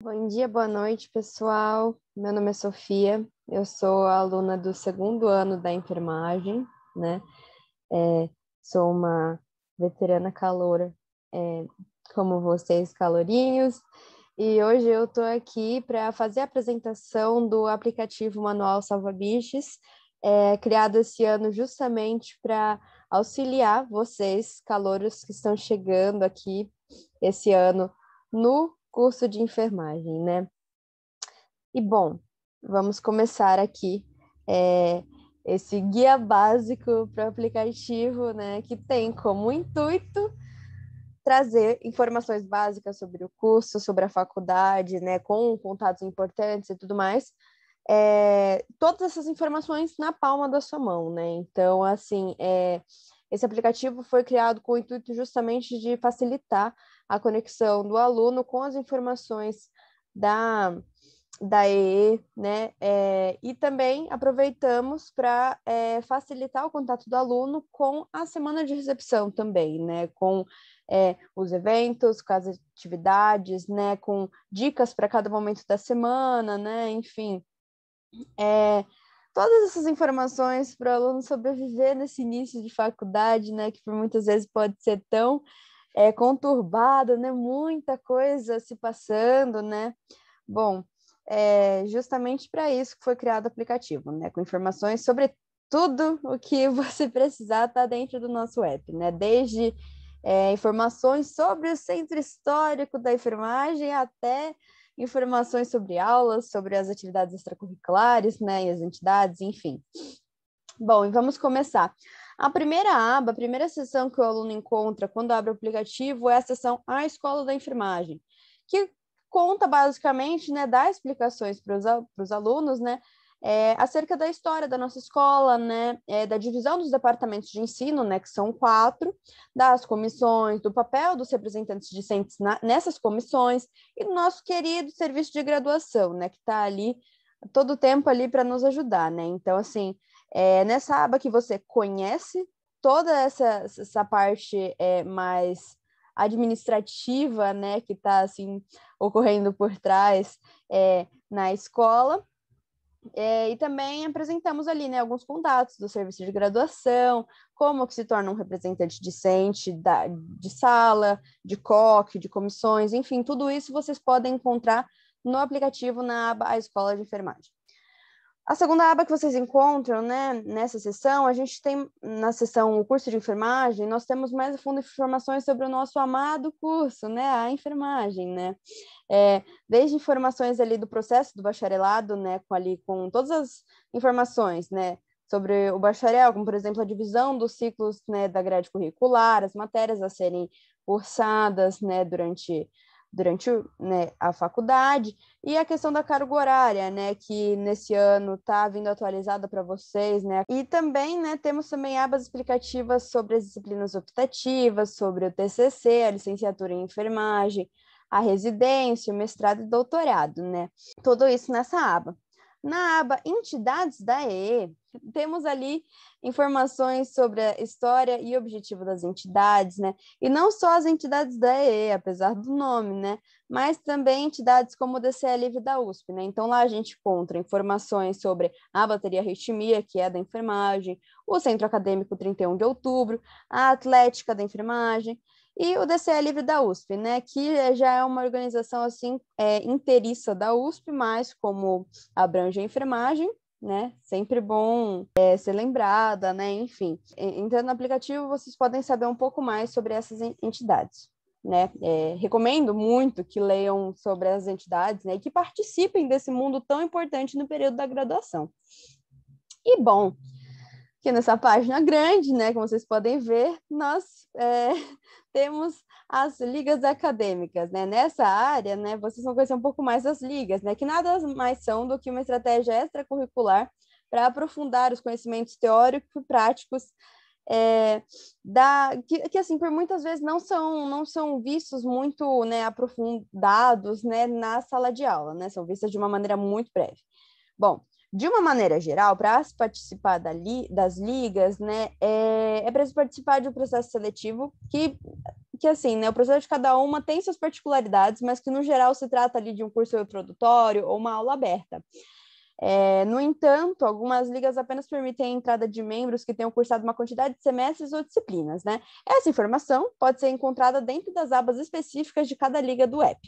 Bom dia, boa noite, pessoal. Meu nome é Sofia, eu sou aluna do segundo ano da enfermagem, né? É, sou uma veterana caloura, é, como vocês, calorinhos, e hoje eu estou aqui para fazer a apresentação do aplicativo Manual Salva Biches, é, criado esse ano justamente para auxiliar vocês, calouros que estão chegando aqui esse ano no curso de enfermagem, né? E bom, vamos começar aqui é, esse guia básico para aplicativo, né? Que tem como intuito trazer informações básicas sobre o curso, sobre a faculdade, né? Com contatos importantes e tudo mais. É, todas essas informações na palma da sua mão, né? Então, assim, é, esse aplicativo foi criado com o intuito justamente de facilitar a conexão do aluno com as informações da, da EE, né? É, e também aproveitamos para é, facilitar o contato do aluno com a semana de recepção também, né? Com é, os eventos, com as atividades, né? Com dicas para cada momento da semana, né? Enfim, é, todas essas informações para o aluno sobreviver nesse início de faculdade, né? Que por muitas vezes pode ser tão é, conturbado, né? Muita coisa se passando, né? Bom, é justamente para isso que foi criado o aplicativo, né? Com informações sobre tudo o que você precisar está dentro do nosso app, né? Desde é, informações sobre o centro histórico da enfermagem até informações sobre aulas, sobre as atividades extracurriculares, né? E as entidades, enfim. Bom, e vamos começar. A primeira aba, a primeira seção que o aluno encontra quando abre o aplicativo é a sessão A Escola da Enfermagem, que conta basicamente, né, dá explicações para os alunos, né, é, acerca da história da nossa escola, né, é, da divisão dos departamentos de ensino, né, que são quatro, das comissões, do papel dos representantes discentes na, nessas comissões e do nosso querido serviço de graduação, né, que está ali todo o tempo ali para nos ajudar, né. Então, assim, é, nessa aba que você conhece, toda essa, essa parte é, mais administrativa, né, que está assim ocorrendo por trás é, na escola. É, e também apresentamos ali né, alguns contatos do serviço de graduação, como que se torna um representante discente da, de sala, de COC, de comissões, enfim, tudo isso vocês podem encontrar no aplicativo na aba A Escola de Enfermagem. A segunda aba que vocês encontram né, nessa sessão, a gente tem na sessão o curso de enfermagem, nós temos mais a fundo informações sobre o nosso amado curso, né, a enfermagem, né? É, desde informações ali do processo do bacharelado, né, com ali com todas as informações, né, sobre o bacharel, como por exemplo a divisão dos ciclos, né, da grade curricular, as matérias a serem cursadas, né, durante durante né, a faculdade, e a questão da carga horária, né, que nesse ano está vindo atualizada para vocês, né, e também, né, temos também abas explicativas sobre as disciplinas optativas, sobre o TCC, a licenciatura em enfermagem, a residência, o mestrado e doutorado, né, tudo isso nessa aba. Na aba Entidades da EE, temos ali informações sobre a história e objetivo das entidades, né? E não só as entidades da EE, apesar do nome, né? Mas também entidades como o DCE Livre da USP, né? Então lá a gente encontra informações sobre a bateria Ritmia, que é da enfermagem, o Centro Acadêmico 31 de Outubro, a Atlética da Enfermagem, e o DCE Livre da USP, né, que já é uma organização assim é, inteiriça da USP, mas como abrange a enfermagem, né? Sempre bom é, ser lembrada, né? Enfim, entrando no aplicativo, vocês podem saber um pouco mais sobre essas entidades. Né? É, recomendo muito que leiam sobre as entidades né? e que participem desse mundo tão importante no período da graduação. E bom, que nessa página grande, né, como vocês podem ver, nós é, temos as ligas acadêmicas, né? Nessa área, né, vocês vão conhecer um pouco mais as ligas, né, que nada mais são do que uma estratégia extracurricular para aprofundar os conhecimentos teóricos e práticos é, da, que, que, assim por muitas vezes não são não são vistos muito né, aprofundados né, na sala de aula, né? São vistas de uma maneira muito breve. Bom, de uma maneira geral, para se participar da li, das ligas, né, é, é preciso participar de um processo seletivo que, que assim, né, o processo de cada uma tem suas particularidades, mas que no geral se trata ali de um curso introdutório ou uma aula aberta. É, no entanto, algumas ligas apenas permitem a entrada de membros que tenham cursado uma quantidade de semestres ou disciplinas, né? Essa informação pode ser encontrada dentro das abas específicas de cada liga do app.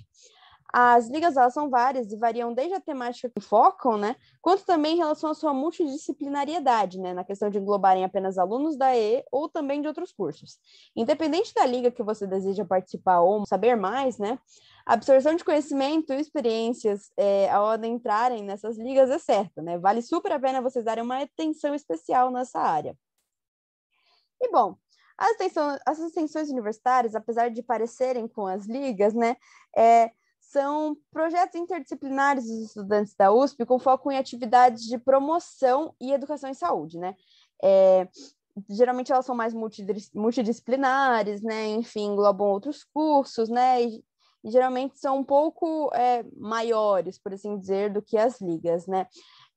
As ligas elas são várias e variam desde a temática que focam, né, quanto também em relação à sua multidisciplinariedade, né, na questão de englobarem apenas alunos da E ou também de outros cursos. Independente da liga que você deseja participar ou saber mais, né, a absorção de conhecimento e experiências é, ao adentrarem nessas ligas é certa, né? Vale super a pena vocês darem uma atenção especial nessa área. E bom, as, extensões, as extensões universitárias, apesar de parecerem com as ligas, né, é, são projetos interdisciplinares dos estudantes da USP com foco em atividades de promoção e educação em saúde, né? É, geralmente elas são mais multidisciplinares, né? Enfim, englobam outros cursos, né? E, e geralmente são um pouco é, maiores, por assim dizer, do que as ligas, né?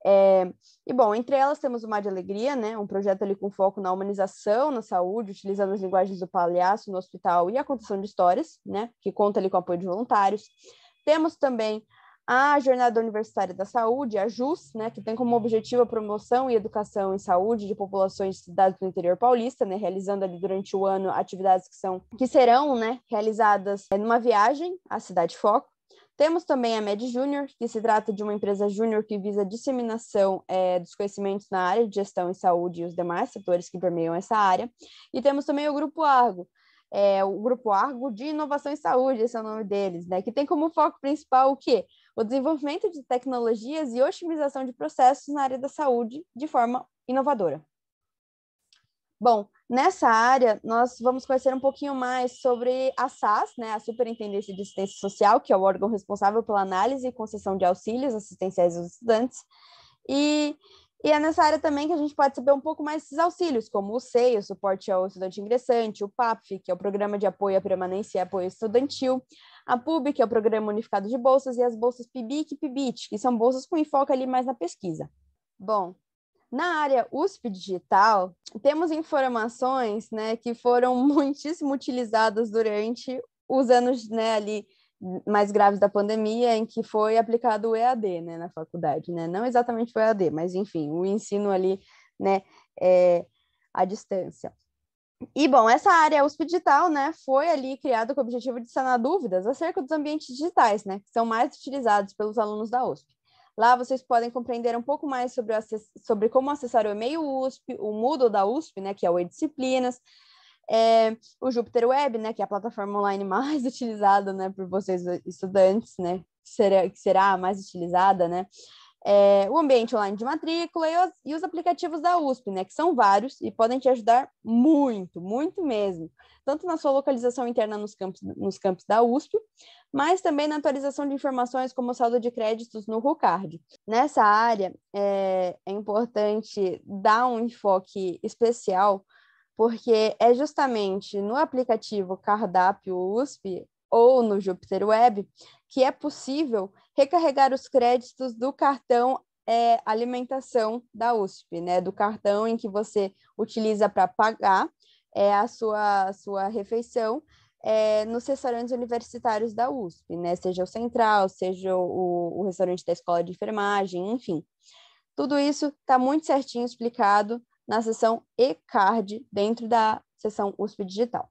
É, e bom, entre elas temos o Mar de Alegria, né? Um projeto ali com foco na humanização, na saúde, utilizando as linguagens do palhaço no hospital e a contação de histórias, né? Que conta ali com apoio de voluntários. Temos também a Jornada Universitária da Saúde, a JUS, né, que tem como objetivo a promoção e educação em saúde de populações de cidades do interior paulista, né, realizando ali durante o ano atividades que são que serão, né, realizadas é, numa viagem à cidade foco. Temos também a Med Júnior, que se trata de uma empresa júnior que visa a disseminação é, dos conhecimentos na área de gestão em saúde e os demais setores que permeiam essa área. E temos também o Grupo Argo, é, o Grupo Argo de Inovação em Saúde, esse é o nome deles, né? Que tem como foco principal o quê? O desenvolvimento de tecnologias e otimização de processos na área da saúde de forma inovadora. Bom, nessa área, nós vamos conhecer um pouquinho mais sobre a SAS, né, a Superintendência de Assistência Social, que é o órgão responsável pela análise e concessão de auxílios assistenciais aos estudantes, e e é nessa área também que a gente pode saber um pouco mais desses auxílios, como o SEI, o suporte ao estudante ingressante, o PAPF, que é o Programa de Apoio à Permanência e Apoio Estudantil, a PUB, que é o Programa Unificado de Bolsas, e as bolsas PIBIC e PIBIT, que são bolsas com enfoque ali mais na pesquisa. Bom, na área USP Digital, temos informações né, que foram muitíssimo utilizadas durante os anos né, ali mais graves da pandemia, em que foi aplicado o EAD né, na faculdade, né? Não exatamente o EAD, mas enfim, o ensino ali, né, é, à distância. E bom, essa área USP Digital, né, foi ali criada com o objetivo de sanar dúvidas acerca dos ambientes digitais, né, que são mais utilizados pelos alunos da USP. Lá vocês podem compreender um pouco mais sobre, o, sobre como acessar o e-mail USP, o Moodle da USP, né, que é o e-disciplinas, é, o Júpiter Web, né, que é a plataforma online mais utilizada, né, por vocês estudantes, né, que será, que será a mais utilizada, né, é, o ambiente online de matrícula e os, e os, aplicativos da USP, né, que são vários e podem te ajudar muito, muito mesmo, tanto na sua localização interna nos campos, nos campos da USP, mas também na atualização de informações como saldo de créditos no RUCARD. Nessa área, é, é importante dar um enfoque especial porque é justamente no aplicativo Cardápio USP ou no Júpiter Web que é possível recarregar os créditos do cartão é, alimentação da USP, né? Do cartão em que você utiliza para pagar é, a sua, sua refeição é, nos restaurantes universitários da USP, né? Seja o Central, seja o, o restaurante da Escola de Enfermagem, enfim. Tudo isso está muito certinho explicado na seção e-card dentro da seção USP Digital.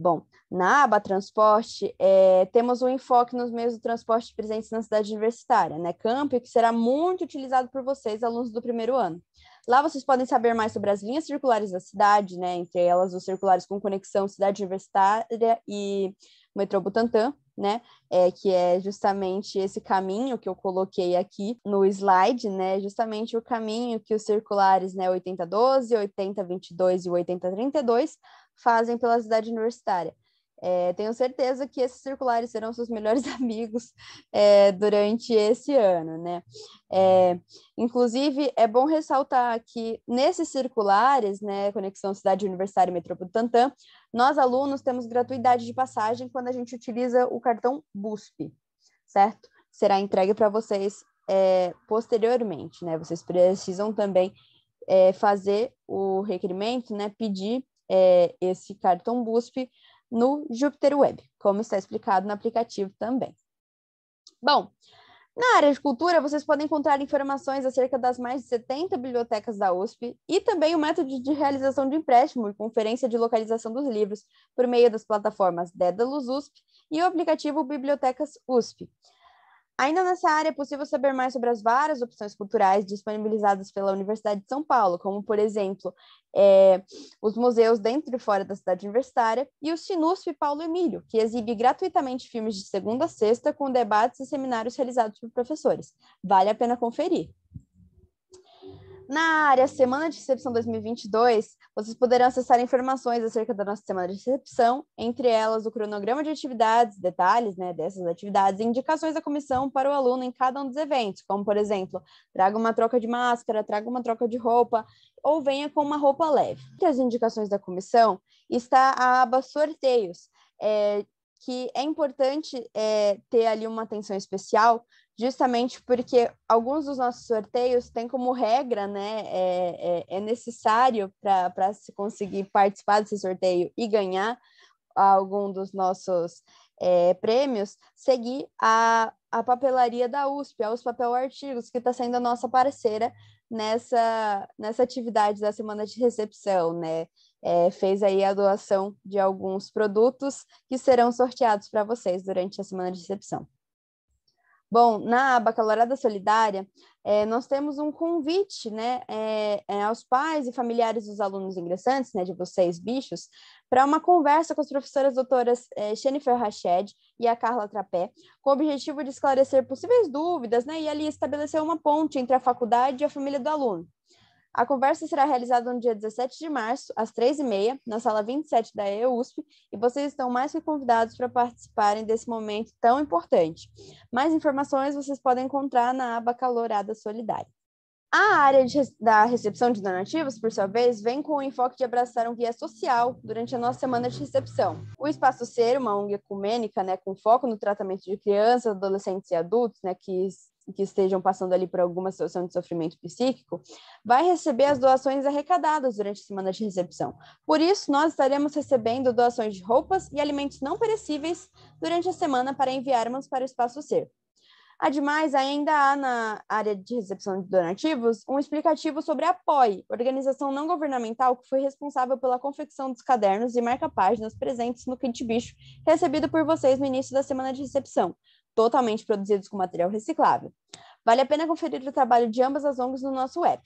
Bom, na aba transporte, é, temos um enfoque nos meios do transporte presentes na cidade universitária, né? Campo, que será muito utilizado por vocês, alunos do primeiro ano. Lá vocês podem saber mais sobre as linhas circulares da cidade, né? Entre elas, os circulares com conexão cidade universitária e metrô Butantã, né? É, que é justamente esse caminho que eu coloquei aqui no slide, né? Justamente o caminho que os circulares, né, 8012, 8022 e 8032 fazem pela cidade universitária. É, tenho certeza que esses circulares serão seus melhores amigos é, durante esse ano, né? É, inclusive, é bom ressaltar que nesses circulares, né, Conexão Cidade Universitária e Metrô Tantã, nós alunos temos gratuidade de passagem quando a gente utiliza o cartão BUSP, certo? Será entregue para vocês é, posteriormente, né? Vocês precisam também é, fazer o requerimento, né? Pedir é, esse cartão BUSP no Jupyter Web, como está explicado no aplicativo também. Bom, na área de cultura, vocês podem encontrar informações acerca das mais de 70 bibliotecas da USP e também o método de realização de empréstimo e conferência de localização dos livros por meio das plataformas Dédalus USP e o aplicativo Bibliotecas USP. Ainda nessa área, é possível saber mais sobre as várias opções culturais disponibilizadas pela Universidade de São Paulo, como, por exemplo, é, os museus dentro e fora da cidade universitária e o Sinusp Paulo Emílio, que exibe gratuitamente filmes de segunda a sexta com debates e seminários realizados por professores. Vale a pena conferir. Na área Semana de Recepção 2022, vocês poderão acessar informações acerca da nossa semana de recepção, entre elas o cronograma de atividades, detalhes né, dessas atividades e indicações da comissão para o aluno em cada um dos eventos, como, por exemplo, traga uma troca de máscara, traga uma troca de roupa ou venha com uma roupa leve. Entre as indicações da comissão está a aba sorteios, é, que é importante é, ter ali uma atenção especial, justamente porque alguns dos nossos sorteios têm como regra, né, é, é, é necessário para se conseguir participar desse sorteio e ganhar algum dos nossos é, prêmios, seguir a, a papelaria da USP, a USP Papel Artigos, que está sendo a nossa parceira nessa, nessa atividade da semana de recepção, né? É, fez aí a doação de alguns produtos que serão sorteados para vocês durante a semana de recepção. Bom, na aba Calorada Solidária, é, nós temos um convite né, é, é, aos pais e familiares dos alunos ingressantes, né, de vocês, bichos, para uma conversa com as professoras doutoras é, Jennifer Rached e a Carla Trapé, com o objetivo de esclarecer possíveis dúvidas né, e ali estabelecer uma ponte entre a faculdade e a família do aluno. A conversa será realizada no dia 17 de março, às 3h30, na sala 27 da EUSP, e vocês estão mais que convidados para participarem desse momento tão importante. Mais informações vocês podem encontrar na aba Calorada Solidária. A área de, da recepção de donativos, por sua vez, vem com o enfoque de abraçar um viés social durante a nossa semana de recepção. O Espaço Ser, uma ONG ecumênica, né, com foco no tratamento de crianças, adolescentes e adultos, né, que que estejam passando ali por alguma situação de sofrimento psíquico, vai receber as doações arrecadadas durante a semana de recepção. Por isso, nós estaremos recebendo doações de roupas e alimentos não perecíveis durante a semana para enviarmos para o Espaço Ser. Ademais, ainda há na área de recepção de donativos um explicativo sobre a POI, organização não governamental que foi responsável pela confecção dos cadernos e marca-páginas presentes no Kit Bicho, recebido por vocês no início da semana de recepção, totalmente produzidos com material reciclável. Vale a pena conferir o trabalho de ambas as ONGs no nosso app.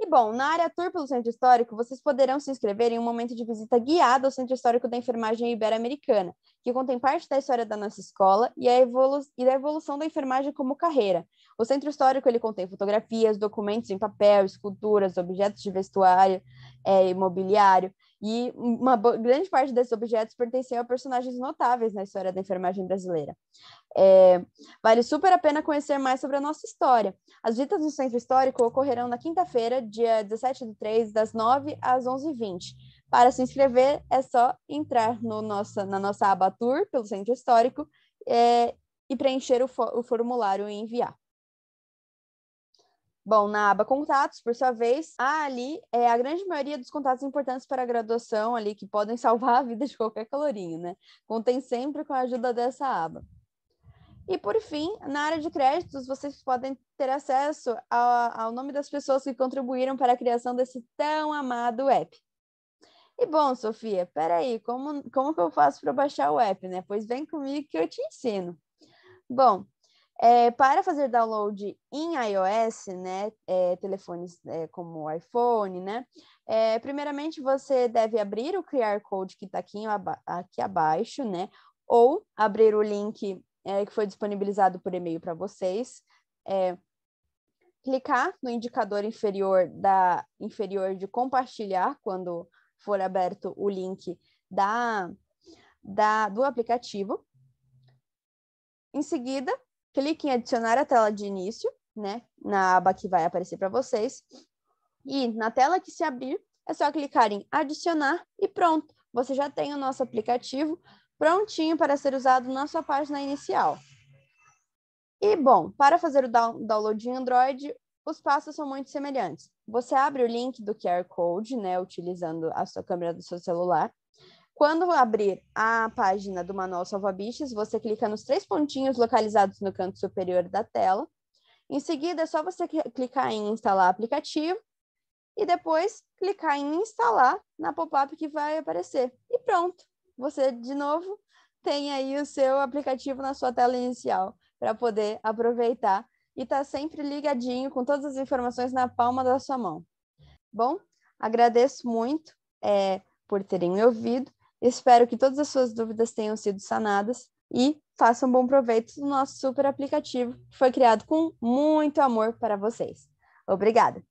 E bom, na área Tour pelo Centro Histórico, vocês poderão se inscrever em um momento de visita guiada ao Centro Histórico da Enfermagem Ibero-Americana, que contém parte da história da nossa escola e, evolu e da evolução da enfermagem como carreira, o centro histórico ele contém fotografias, documentos em papel, esculturas, objetos de vestuário, é, imobiliário, e uma grande parte desses objetos pertencem a personagens notáveis na história da enfermagem brasileira. É, vale super a pena conhecer mais sobre a nossa história. As visitas no Centro Histórico ocorrerão na quinta-feira, dia 17 de 3, das 9 às 11h20. Para se inscrever, é só entrar no nossa, na nossa aba Tour pelo Centro Histórico é, e preencher o, o formulário e enviar. Bom, na aba contatos, por sua vez, há ali é, a grande maioria dos contatos importantes para a graduação ali, que podem salvar a vida de qualquer calorinho, né? Contém sempre com a ajuda dessa aba. E por fim, na área de créditos, vocês podem ter acesso ao, ao nome das pessoas que contribuíram para a criação desse tão amado app. E bom, Sofia, peraí, como, como que eu faço para baixar o app, né? Pois vem comigo que eu te ensino. Bom, é, para fazer download em iOS, né, é, telefones é, como o iPhone, né, é, primeiramente você deve abrir o QR Code que está aqui, aqui abaixo, né, ou abrir o link é, que foi disponibilizado por e-mail para vocês, é, clicar no indicador inferior da inferior de compartilhar quando for aberto o link da, da do aplicativo. Em seguida, clique em adicionar a tela de início, né, na aba que vai aparecer para vocês. E na tela que se abrir, é só clicar em adicionar e pronto, você já tem o nosso aplicativo prontinho para ser usado na sua página inicial. E bom, para fazer o download em Android, os passos são muito semelhantes. Você abre o link do QR Code, né, utilizando a sua câmera do seu celular, quando abrir a página do Manual Salva Bichos, você clica nos três pontinhos localizados no canto superior da tela. Em seguida, é só você clicar em instalar aplicativo e depois clicar em instalar na pop-up que vai aparecer. E pronto, você de novo tem aí o seu aplicativo na sua tela inicial para poder aproveitar e tá sempre ligadinho com todas as informações na palma da sua mão. Bom, agradeço muito é, por terem me ouvido Espero que todas as suas dúvidas tenham sido sanadas e façam bom proveito do nosso super aplicativo que foi criado com muito amor para vocês. Obrigada!